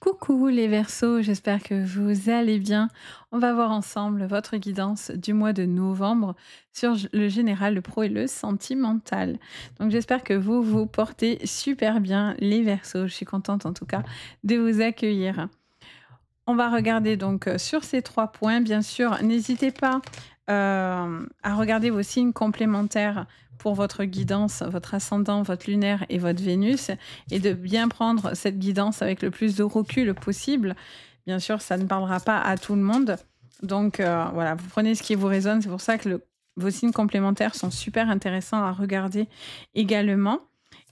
Coucou les Verseaux, j'espère que vous allez bien. On va voir ensemble votre guidance du mois de novembre sur le général, le pro et le sentimental. Donc j'espère que vous vous portez super bien les Verseaux. Je suis contente en tout cas de vous accueillir. On va regarder donc euh, sur ces trois points. Bien sûr, n'hésitez pas euh, à regarder vos signes complémentaires pour votre guidance, votre ascendant, votre lunaire et votre Vénus, et de bien prendre cette guidance avec le plus de recul possible. Bien sûr, ça ne parlera pas à tout le monde. Donc euh, voilà, vous prenez ce qui vous résonne. C'est pour ça que vos signes complémentaires sont super intéressants à regarder également.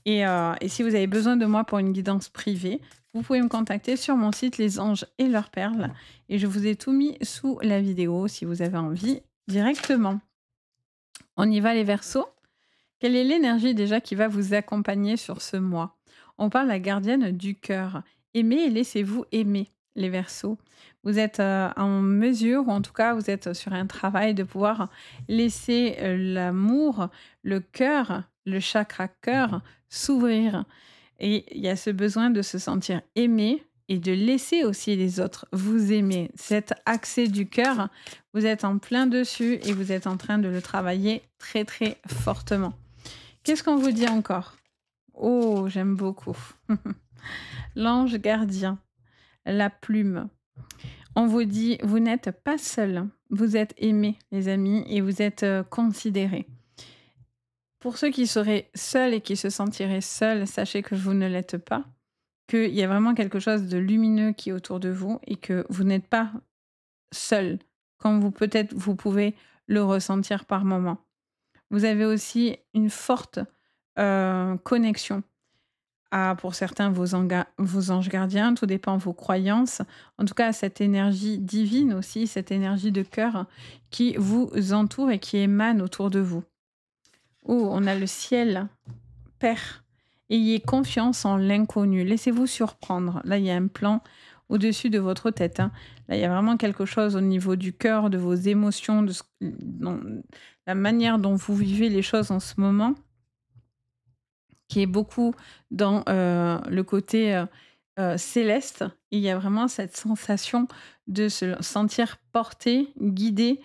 Et, euh, et, si vous avez besoin de moi pour une guidance privée, vous pouvez me contacter sur mon site Les Anges et leurs perles. Et je vous ai tout mis sous la vidéo si vous avez envie directement. On y va les versos quelle est l'énergie déjà qui va vous accompagner sur ce mois On parle la gardienne du cœur. Aimez et laissez-vous aimer, les versos. Vous êtes euh, en mesure, ou en tout cas vous êtes sur un travail de pouvoir laisser euh, l'amour, le cœur, le chakra cœur s'ouvrir. Et il y a ce besoin de se sentir aimé et de laisser aussi les autres vous aimer. Cet accès du cœur, vous êtes en plein dessus et vous êtes en train de le travailler très très fortement. Qu'est-ce qu'on vous dit encore Oh, j'aime beaucoup. L'ange gardien, la plume. On vous dit, vous n'êtes pas seul, vous êtes aimé, les amis, et vous êtes euh, considéré. Pour ceux qui seraient seuls et qui se sentiraient seuls, sachez que vous ne l'êtes pas, qu'il y a vraiment quelque chose de lumineux qui est autour de vous et que vous n'êtes pas seul, Quand vous peut-être vous pouvez le ressentir par moments. Vous avez aussi une forte euh, connexion à, pour certains, vos, anges gardiens, tout dépend de vos croyances. En tout cas, cette énergie divine aussi, cette énergie de cœur qui vous entoure et qui émane autour de vous. Oh, on a le ciel, Père. Ayez confiance en l'inconnu. Laissez-vous surprendre. Là, il y a un plan au-dessus de votre tête. Hein. Là, il y a vraiment quelque chose au niveau du cœur, de vos émotions, de ce la manière dont vous vivez les choses en ce moment, qui est beaucoup dans euh, le côté euh, euh, céleste. Il y a vraiment cette sensation de se sentir porté, guidé,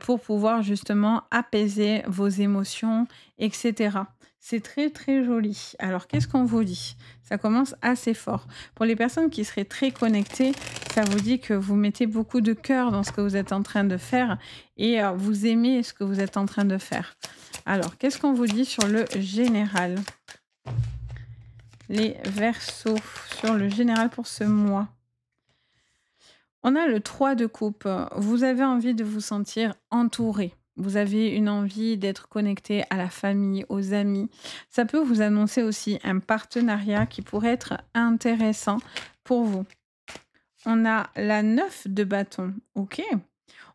pour pouvoir justement apaiser vos émotions, etc. C'est très très joli. Alors qu'est-ce qu'on vous dit Ça commence assez fort. Pour les personnes qui seraient très connectées ça vous dit que vous mettez beaucoup de cœur dans ce que vous êtes en train de faire et euh, vous aimez ce que vous êtes en train de faire. Alors, qu'est-ce qu'on vous dit sur le général Les versos sur le général pour ce mois. On a le 3 de coupe. Vous avez envie de vous sentir entouré. Vous avez une envie d'être connecté à la famille, aux amis. Ça peut vous annoncer aussi un partenariat qui pourrait être intéressant pour vous. On a la 9 de bâton. Ok.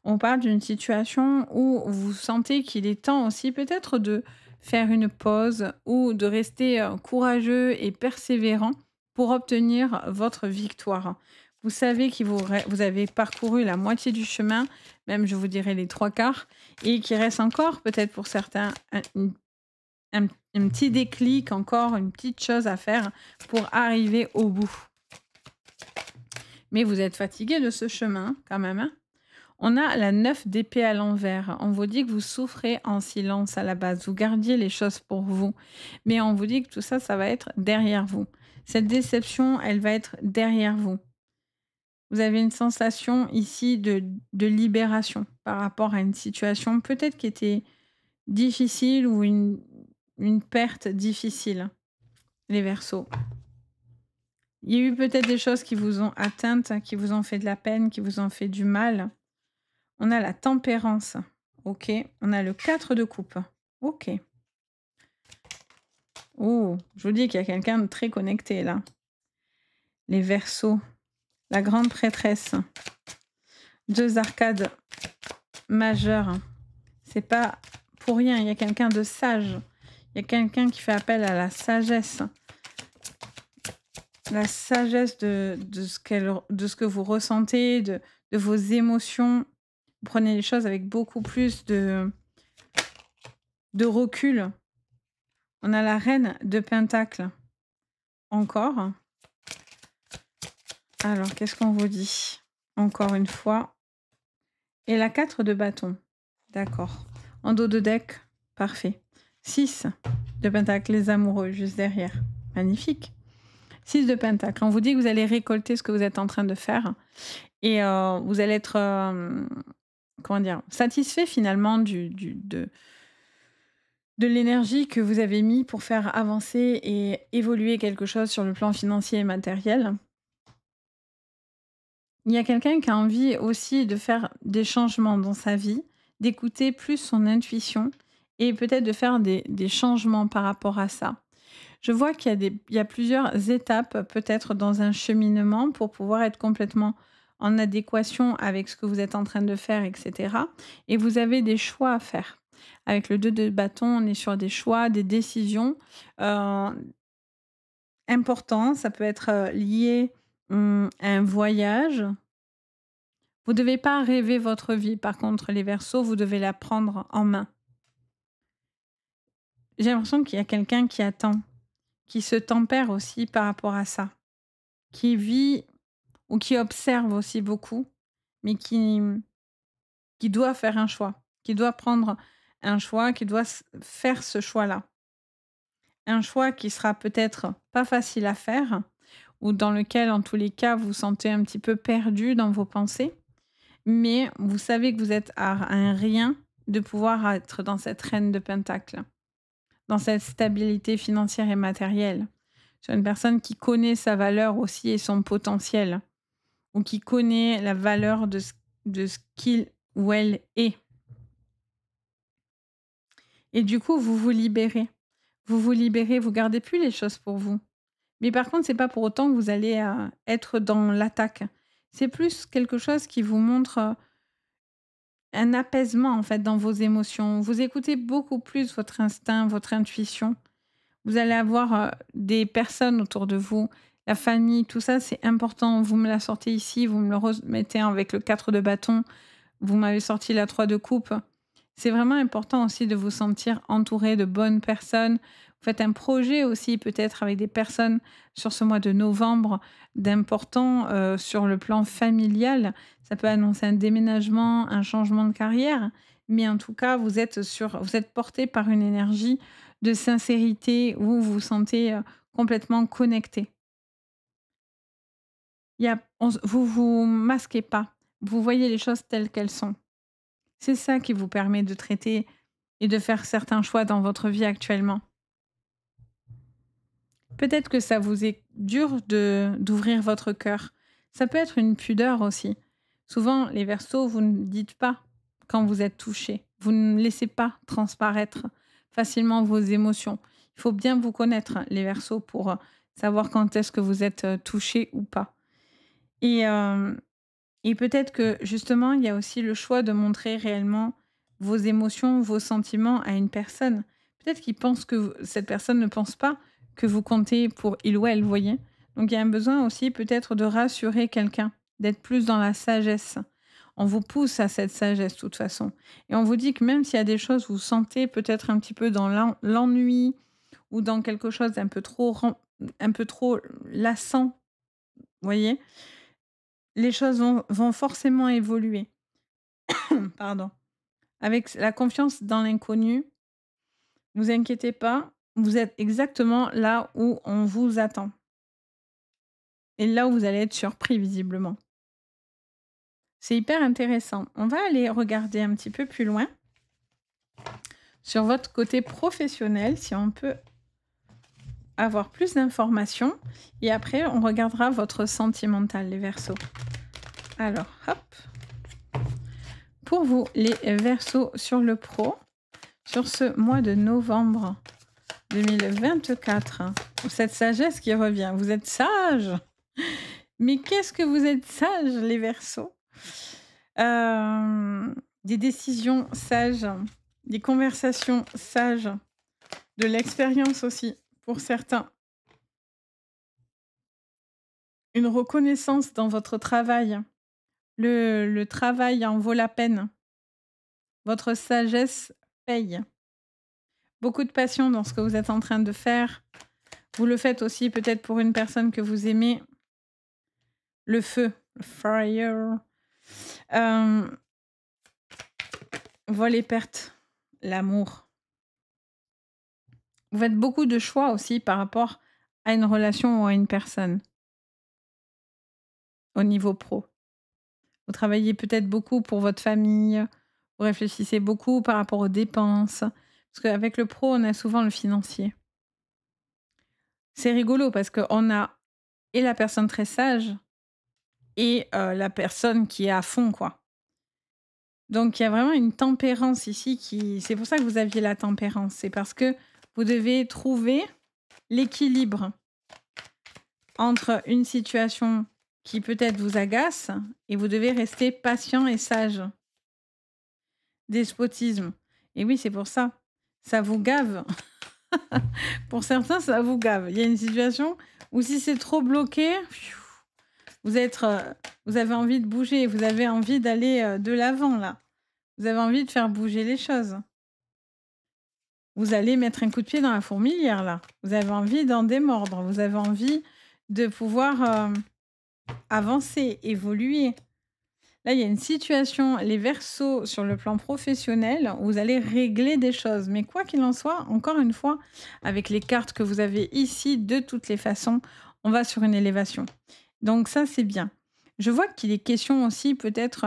On parle d'une situation où vous sentez qu'il est temps aussi peut-être de faire une pause ou de rester euh, courageux et persévérant pour obtenir votre victoire. Vous savez que vous, avez parcouru la moitié du chemin, même je vous dirais les trois quarts, et qu'il reste encore peut-être pour certains un petit déclic, encore une petite chose à faire pour arriver au bout. Mais vous êtes fatigué de ce chemin quand même. Hein. on a la 9 d'épée à l'envers. On vous dit que vous souffrez en silence à la base. Vous gardiez les choses pour vous. Mais on vous dit que tout ça, ça va être derrière vous. Cette déception, elle va être derrière vous. Vous avez une sensation ici de, libération par rapport à une situation peut-être qui était difficile ou une, une perte difficile. Les versos. Il y a eu peut-être des choses qui vous ont atteintes, hein, qui vous ont fait de la peine, qui vous ont fait du mal. On a la tempérance. Ok. On a le 4 de coupe. Ok. Oh, je vous dis qu'il y a quelqu'un de très connecté là. Les versos. La grande prêtresse. Deux arcades majeures. C'est pas pour rien. Il y a quelqu'un de sage. Il y a quelqu'un qui fait appel à la sagesse la sagesse de, ce de ce que vous ressentez, de, vos émotions. prenez les choses avec beaucoup plus de, de recul. On a la reine de Pentacle encore. Alors, qu'est-ce qu'on vous dit Encore une fois. Et la 4 de bâton. D'accord. En dos de deck, parfait. 6 de pentacles les amoureux, juste derrière. Magnifique. 6 de pentacle. On vous dit que vous allez récolter ce que vous êtes en train de faire et euh, vous allez être euh, comment dire, satisfait finalement du, de, de l'énergie que vous avez mis pour faire avancer et évoluer quelque chose sur le plan financier et matériel. Il y a quelqu'un qui a envie aussi de faire des changements dans sa vie, d'écouter plus son intuition et peut-être de faire des, changements par rapport à ça. Je vois qu'il y, a plusieurs étapes peut-être dans un cheminement pour pouvoir être complètement en adéquation avec ce que vous êtes en train de faire, etc. Et vous avez des choix à faire. Avec le 2 de bâton, on est sur des choix, des décisions euh, importantes. Ça peut être euh, lié hum, à un voyage. Vous ne devez pas rêver votre vie. Par contre, les versos, vous devez la prendre en main. J'ai l'impression qu'il y a quelqu'un qui attend qui se tempère aussi par rapport à ça, qui vit ou qui observe aussi beaucoup, mais qui, qui doit faire un choix, qui doit prendre un choix, qui doit faire ce choix-là. Un choix qui sera peut-être pas facile à faire, ou dans lequel, en tous les cas, vous vous sentez un petit peu perdu dans vos pensées, mais vous savez que vous êtes à un rien de pouvoir être dans cette reine de Pentacle dans cette stabilité financière et matérielle. sur une personne qui connaît sa valeur aussi et son potentiel, ou qui connaît la valeur de ce, de ce qu'il ou elle est. Et du coup, vous vous libérez. Vous vous libérez, vous gardez plus les choses pour vous. Mais par contre, c'est pas pour autant que vous allez euh, être dans l'attaque. C'est plus quelque chose qui vous montre euh, un apaisement en fait dans vos émotions. Vous écoutez beaucoup plus votre instinct, votre intuition. Vous allez avoir euh, des personnes autour de vous, la famille, tout ça, c'est important. Vous me la sortez ici, vous me le remettez avec le 4 de bâton, vous m'avez sorti la 3 de coupe. C'est vraiment important aussi de vous sentir entouré de bonnes personnes. Faites un projet aussi peut-être avec des personnes sur ce mois de novembre d'important euh, sur le plan familial. Ça peut annoncer un déménagement, un changement de carrière, mais en tout cas, vous êtes, sur, vous êtes porté par une énergie de sincérité où vous vous sentez euh, complètement connecté. Il y a, vous vous masquez pas, vous voyez les choses telles qu'elles sont. C'est ça qui vous permet de traiter et de faire certains choix dans votre vie actuellement. Peut-être que ça vous est dur de d'ouvrir votre cœur. Ça peut être une pudeur aussi. Souvent, les versos, vous ne dites pas quand vous êtes touché. Vous ne laissez pas transparaître facilement vos émotions. Il faut bien vous connaître, les versos, pour euh, savoir quand est-ce que vous êtes euh, touché ou pas. Et, euh, et peut-être que justement, il y a aussi le choix de montrer réellement vos émotions, vos sentiments à une personne. Peut-être qu'il pense que cette personne ne pense pas que vous comptez pour il ou elle, voyez. Donc il y a un besoin aussi peut-être de rassurer quelqu'un, d'être plus dans la sagesse. On vous pousse à cette sagesse de toute façon. Et on vous dit que même s'il y a des choses, vous sentez peut-être un petit peu dans l'ennui ou dans quelque chose d'un peu trop, un peu trop lassant, voyez, les choses vont, vont forcément évoluer. Pardon. Avec la confiance dans l'inconnu, vous inquiétez pas, vous êtes exactement là où on vous attend. Et là où vous allez être surpris visiblement. C'est hyper intéressant. On va aller regarder un petit peu plus loin sur votre côté professionnel, si on peut avoir plus d'informations. Et après, on regardera votre sentimental, les versos. Alors, hop. Pour vous, les versos sur le pro, sur ce mois de novembre 2024. Cette sagesse qui revient. Vous êtes sage. Mais qu'est-ce que vous êtes sage, les Verseaux Des décisions sages, des conversations sages, de l'expérience aussi, pour certains. Une reconnaissance dans votre travail. le travail en vaut la peine. Votre sagesse paye beaucoup de passion dans ce que vous êtes en train de faire. Vous le faites aussi peut-être pour une personne que vous aimez. Le feu, le fire. Euh, vol et perte, l'amour. Vous faites beaucoup de choix aussi par rapport à une relation ou à une personne au niveau pro. Vous travaillez peut-être beaucoup pour votre famille, vous réfléchissez beaucoup par rapport aux dépenses, parce qu'avec le pro, on a souvent le financier. C'est rigolo parce qu'on a et la personne très sage et euh, la personne qui est à fond, quoi. Donc il y a vraiment une tempérance ici qui... C'est pour ça que vous aviez la tempérance. C'est parce que vous devez trouver l'équilibre entre une situation qui peut-être vous agace et vous devez rester patient et sage. Despotisme. Et oui, c'est pour ça ça vous gave. Pour certains, ça vous gave. Il y a une situation où si c'est trop bloqué, vous, êtes, euh, vous avez envie de bouger, vous avez envie d'aller euh, de l'avant là. Vous avez envie de faire bouger les choses. Vous allez mettre un coup de pied dans la fourmilière là. Vous avez envie d'en démordre. Vous avez envie de pouvoir euh, avancer, évoluer. Là, il y a une situation, les versos sur le plan professionnel, où vous allez régler des choses. Mais quoi qu'il en soit, encore une fois, avec les cartes que vous avez ici, de toutes les façons, on va sur une élévation. Donc ça, c'est bien. Je vois qu'il est question aussi peut-être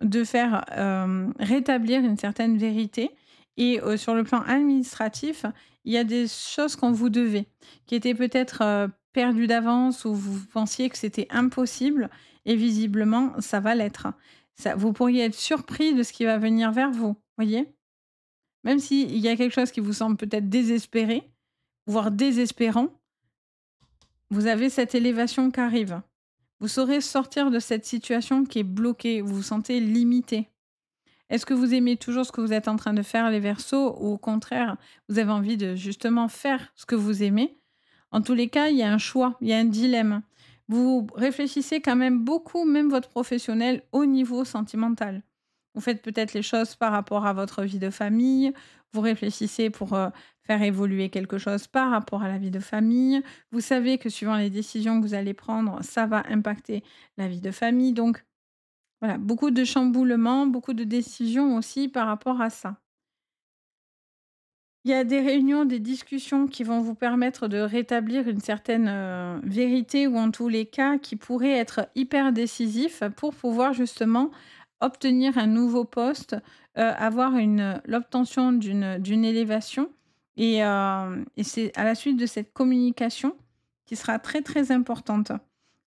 de faire euh, rétablir une certaine vérité. Et euh, sur le plan administratif, il y a des choses qu'on vous devait, qui étaient peut-être euh, perdues d'avance ou vous pensiez que c'était impossible et visiblement, ça va l'être. Ça, vous pourriez être surpris de ce qui va venir vers vous, voyez Même s'il y a quelque chose qui vous semble peut-être désespéré, voire désespérant, vous avez cette élévation qui arrive. Vous saurez sortir de cette situation qui est bloquée, vous vous sentez limité. Est-ce que vous aimez toujours ce que vous êtes en train de faire, les versos, ou au contraire, vous avez envie de justement faire ce que vous aimez En tous les cas, il y a un choix, il y a un dilemme. Vous réfléchissez quand même beaucoup, même votre professionnel, au niveau sentimental. Vous faites peut-être les choses par rapport à votre vie de famille, vous réfléchissez pour euh, faire évoluer quelque chose par rapport à la vie de famille, vous savez que suivant les décisions que vous allez prendre, ça va impacter la vie de famille. Donc voilà, beaucoup de chamboulements, beaucoup de décisions aussi par rapport à ça. Il y a des réunions, des discussions qui vont vous permettre de rétablir une certaine euh, vérité ou en tous les cas qui pourrait être hyper décisif pour pouvoir justement obtenir un nouveau poste, euh, avoir l'obtention d'une, élévation. Et, euh, et, c'est à la suite de cette communication qui sera très très importante.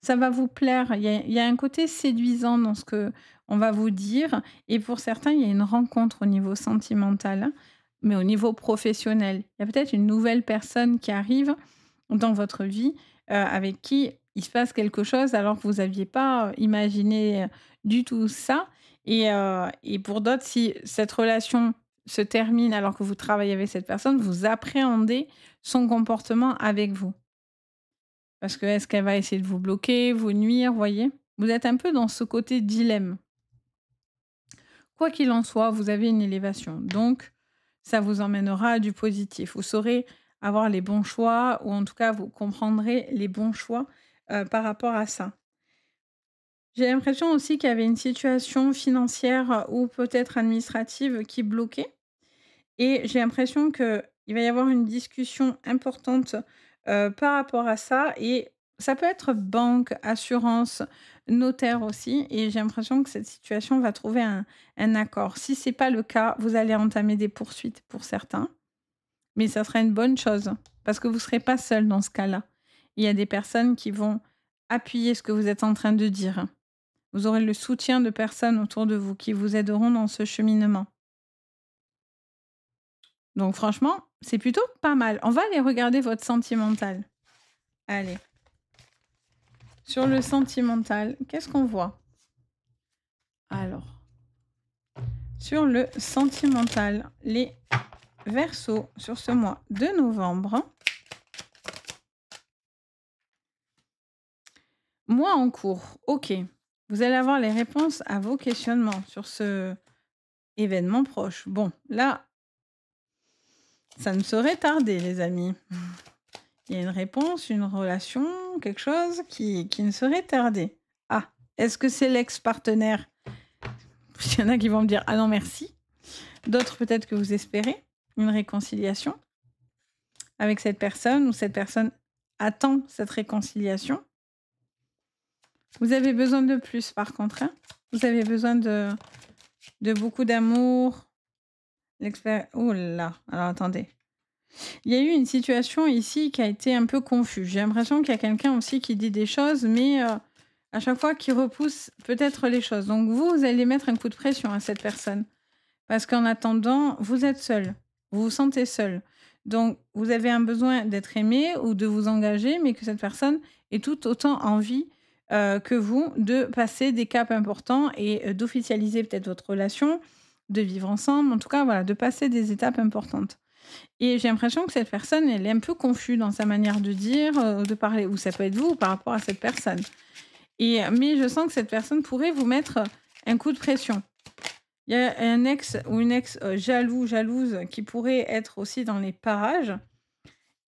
Ça va vous plaire. Il y, a, il y a un côté séduisant dans ce que on va vous dire. Et pour certains, il y a une rencontre au niveau sentimental mais au niveau professionnel. Il y a peut-être une nouvelle personne qui arrive dans votre vie euh, avec qui il se passe quelque chose alors que vous n'aviez pas euh, imaginé euh, du tout ça. Et, pour d'autres, si cette relation se termine alors que vous travaillez avec cette personne, vous appréhendez son comportement avec vous. Parce que est-ce qu'elle va essayer de vous bloquer, vous nuire, voyez Vous êtes un peu dans ce côté dilemme. Quoi qu'il en soit, vous avez une élévation. Donc, ça vous emmènera à du positif. Vous saurez avoir les bons choix, ou en tout cas, vous comprendrez les bons choix euh, par rapport à ça. J'ai l'impression aussi qu'il y avait une situation financière ou peut-être administrative qui bloquait. Et j'ai l'impression qu'il va y avoir une discussion importante euh, par rapport à ça. Et ça peut être banque, assurance, notaire aussi. Et j'ai l'impression que cette situation va trouver un, accord. Si ce n'est pas le cas, vous allez entamer des poursuites pour certains. Mais ça sera une bonne chose parce que vous ne serez pas seul dans ce cas-là. Il y a des personnes qui vont appuyer ce que vous êtes en train de dire. Vous aurez le soutien de personnes autour de vous qui vous aideront dans ce cheminement. Donc franchement, c'est plutôt pas mal. On va aller regarder votre sentimental. Allez. Sur le sentimental, qu'est-ce qu'on voit Alors, sur le sentimental, les versos sur ce mois de novembre. Mois en cours, ok. Vous allez avoir les réponses à vos questionnements sur ce événement proche. Bon, là, ça ne saurait tarder, les amis. Il y a une réponse, une relation, quelque chose qui, ne serait tardé. Ah, est-ce que c'est l'ex-partenaire Il y en a qui vont me dire Ah non, merci. D'autres, peut-être que vous espérez une réconciliation avec cette personne ou cette personne attend cette réconciliation. Vous avez besoin de plus, par contre. Hein. vous avez besoin de, de beaucoup d'amour. Oh là, alors attendez. Il y a eu une situation ici qui a été un peu confuse. J'ai l'impression qu'il y a quelqu'un aussi qui dit des choses, mais euh, à chaque fois qui repousse peut-être les choses. Donc vous, vous allez mettre un coup de pression à cette personne. Parce qu'en attendant, vous êtes seul. Vous vous sentez seul. Donc vous avez un besoin d'être aimé ou de vous engager, mais que cette personne ait tout autant envie euh, que vous de passer des caps importants et euh, d'officialiser peut-être votre relation, de vivre ensemble, en tout cas, voilà, de passer des étapes importantes. Et j'ai l'impression que cette personne, elle est un peu confuse dans sa manière de dire, euh, de parler, ou ça peut être vous par rapport à cette personne. Et, euh, mais je sens que cette personne pourrait vous mettre un coup de pression. Il y a un ex ou une ex euh, jaloux, jalouse qui pourrait être aussi dans les parages.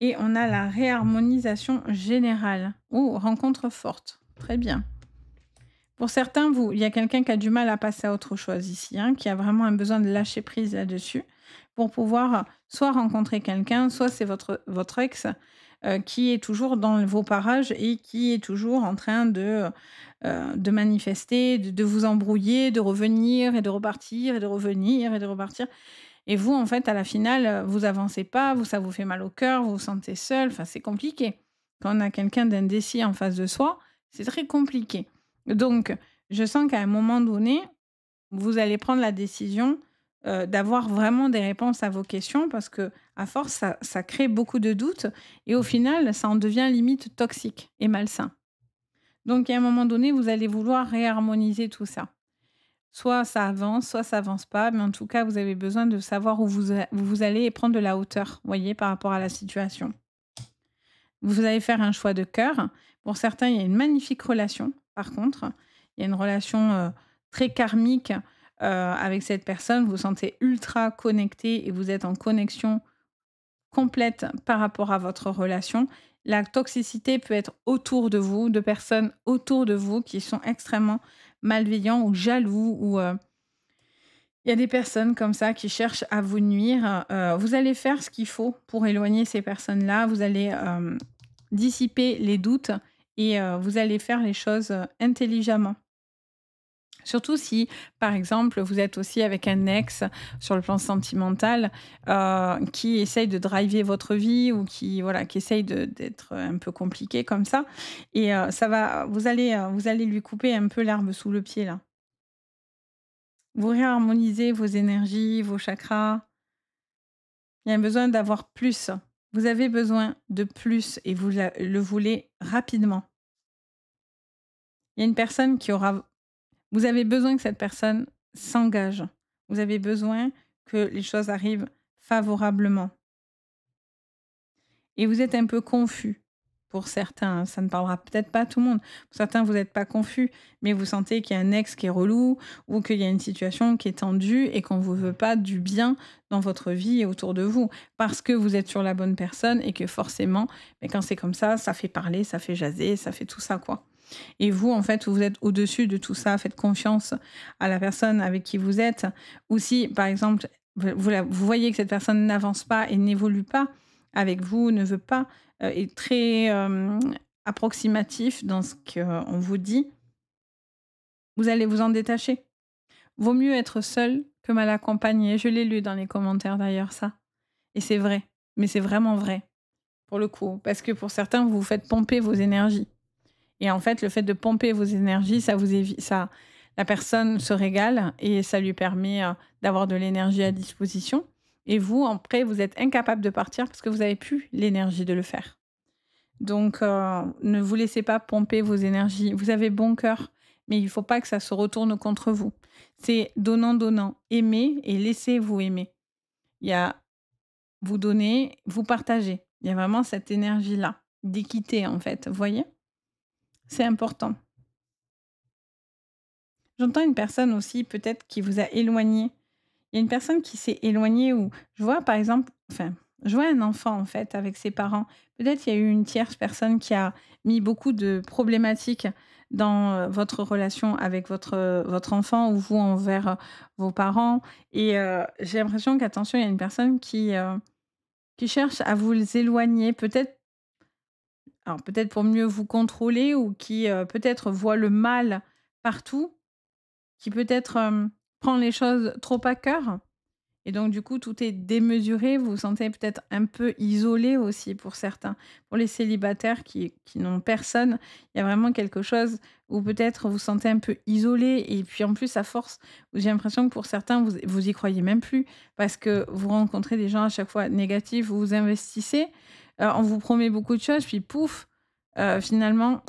Et on a la réharmonisation générale ou rencontre forte. Très bien. Pour certains, vous, il y a quelqu'un qui a du mal à passer à autre chose ici, hein, qui a vraiment un besoin de lâcher prise là-dessus pour pouvoir soit rencontrer quelqu'un, soit c'est votre, votre ex euh, qui est toujours dans vos parages et qui est toujours en train de, euh, de manifester, de, vous embrouiller, de revenir et de repartir et de revenir et de repartir. Et vous, en fait, à la finale, vous avancez pas, vous, ça vous fait mal au cœur, vous vous sentez seul, enfin, c'est compliqué. Quand on a quelqu'un d'indécis en face de soi, c'est très compliqué. Donc, je sens qu'à un moment donné, vous allez prendre la décision euh, d'avoir vraiment des réponses à vos questions parce que à force, ça, crée beaucoup de doutes et au final, ça en devient limite toxique et malsain. Donc, à un moment donné, vous allez vouloir réharmoniser tout ça. Soit ça avance, soit ça avance pas, mais en tout cas, vous avez besoin de savoir où vous, allez et prendre de la hauteur, voyez, par rapport à la situation. Vous allez faire un choix de cœur. Pour certains, il y a une magnifique relation, par contre. Il y a une relation euh, très karmique euh, avec cette personne, vous vous sentez ultra connecté et vous êtes en connexion complète par rapport à votre relation. La toxicité peut être autour de vous, de personnes autour de vous qui sont extrêmement malveillants ou jaloux ou euh, il y a des personnes comme ça qui cherchent à vous nuire. Euh, vous allez faire ce qu'il faut pour éloigner ces personnes-là. Vous allez dissiper les doutes et vous allez faire les choses intelligemment. Surtout si, par exemple, vous êtes aussi avec un ex sur le plan sentimental euh, qui essaye de driver votre vie ou qui voilà qui essaye d'être un peu compliqué comme ça. Et euh, ça va, vous allez euh, vous allez lui couper un peu l'herbe sous le pied là. Vous réharmonisez vos énergies, vos chakras. Il y a un besoin d'avoir plus. Vous avez besoin de plus et vous le voulez rapidement. Il y a une personne qui aura vous avez besoin que cette personne s'engage. Vous avez besoin que les choses arrivent favorablement. Et vous êtes un peu confus pour certains. Ça ne parlera peut-être pas à tout le monde. Pour certains, vous n'êtes pas confus, mais vous sentez qu'il y a un ex qui est relou ou qu'il y a une situation qui est tendue et qu'on ne vous veut pas du bien dans votre vie et autour de vous parce que vous êtes sur la bonne personne et que forcément, mais ben, quand c'est comme ça, ça fait parler, ça fait jaser, ça fait tout ça, quoi. Et vous, en fait, vous êtes au-dessus de tout ça. Faites confiance à la personne avec qui vous êtes. Ou si, par exemple, vous, voyez que cette personne n'avance pas et n'évolue pas avec vous, ne veut pas, euh, est très euh, approximatif dans ce qu'on vous dit, vous allez vous en détacher. Vaut mieux être seul que mal accompagné. Je l'ai lu dans les commentaires d'ailleurs, ça. Et c'est vrai. Mais c'est vraiment vrai. Pour le coup. Parce que pour certains, vous vous faites pomper vos énergies. Et en fait, le fait de pomper vos énergies, ça vous évite ça. La personne se régale et ça lui permet euh, d'avoir de l'énergie à disposition. Et vous, après, vous êtes incapable de partir parce que vous n'avez plus l'énergie de le faire. Donc, euh, ne vous laissez pas pomper vos énergies. Vous avez bon cœur, mais il ne faut pas que ça se retourne contre vous. C'est donnant, donnant. aimer et laissez-vous aimer. Il y a vous donner, vous partager. Il y a vraiment cette énergie-là, d'équité en fait, voyez c'est important. J'entends une personne aussi peut-être qui vous a éloigné. Il y a une personne qui s'est éloignée ou je vois par exemple, enfin, je vois un enfant en fait avec ses parents. Peut-être qu'il y a eu une tierce personne qui a mis beaucoup de problématiques dans euh, votre relation avec votre, euh, votre enfant ou vous envers euh, vos parents. Et j'ai l'impression qu'attention, il y a une personne qui, qui cherche à vous éloigner, peut-être alors peut-être pour mieux vous contrôler ou qui euh, peut-être voit le mal partout, qui peut-être prend les choses trop à cœur. Et donc du coup, tout est démesuré, vous vous sentez peut-être un peu isolé aussi pour certains. Pour les célibataires qui, n'ont personne, il y a vraiment quelque chose où peut-être vous vous sentez un peu isolé. Et puis en plus, à force, j'ai l'impression que pour certains, vous, vous y croyez même plus parce que vous rencontrez des gens à chaque fois négatifs, vous vous investissez. Euh, on vous promet beaucoup de choses, puis pouf, euh, finalement,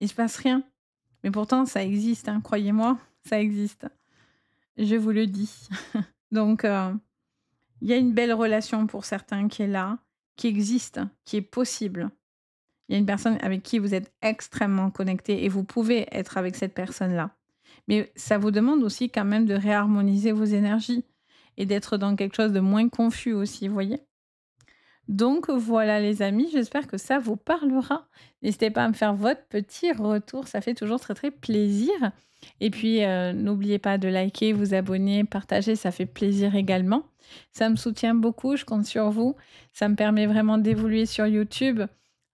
il se passe rien. Mais pourtant, ça existe, hein, croyez-moi, ça existe. Je vous le dis. Donc, euh, il y a une belle relation pour certains qui est là, qui existe, qui est possible. Il y a une personne avec qui vous êtes extrêmement connecté et vous pouvez être avec cette personne-là. Mais ça vous demande aussi quand même de réharmoniser vos énergies et d'être dans quelque chose de moins confus aussi, vous voyez donc voilà les amis, j'espère que ça vous parlera. N'hésitez pas à me faire votre petit retour, ça fait toujours très très plaisir. Et puis euh, n'oubliez pas de liker, vous abonner, partager, ça fait plaisir également. Ça me soutient beaucoup, je compte sur vous. Ça me permet vraiment d'évoluer sur YouTube.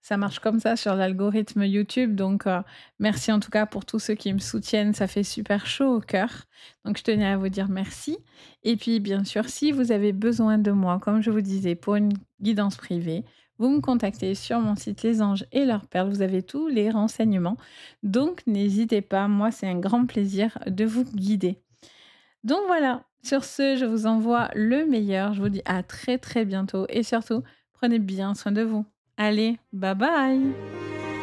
Ça marche comme ça sur l'algorithme YouTube. Donc euh, merci en tout cas pour tous ceux qui me soutiennent, ça fait super chaud au cœur. Donc je tenais à vous dire merci. Et puis bien sûr, si vous avez besoin de moi, comme je vous disais, pour une guidance privée, vous me contactez sur mon site Les Anges et leurs perles. Vous avez tous les renseignements. Donc n'hésitez pas, moi c'est un grand plaisir de vous guider. Donc voilà, sur ce, je vous envoie le meilleur. Je vous dis à très très bientôt et surtout, prenez bien soin de vous. Allez, bye bye